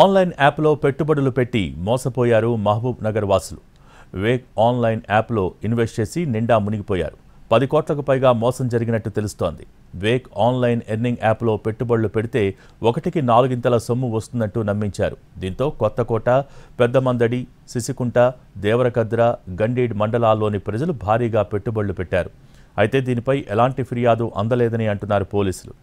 online యాప్లో పెట్టుబడులు పెట్టి మోసపోయారు మహబూబ్ నగర్ వాసులు వేక్ ఆన్లైన్ యాప్లో ఇన్వెస్ట్ చేసి నిండా మునిగిపోయారు పది కోట్లకు పైగా మోసం జరిగినట్టు తెలుస్తోంది వేక్ ఆన్లైన్ ఎర్నింగ్ యాప్లో పెట్టుబడులు పెడితే ఒకటికి నాలుగింతల సొమ్ము వస్తున్నట్టు నమ్మించారు దీంతో కొత్తకోట పెద్దమందడి సిసికుంట దేవరకద్ర గండీడ్ మండలాల్లోని ప్రజలు భారీగా పెట్టుబడులు పెట్టారు అయితే దీనిపై ఎలాంటి ఫిర్యాదు అందలేదని అంటున్నారు పోలీసులు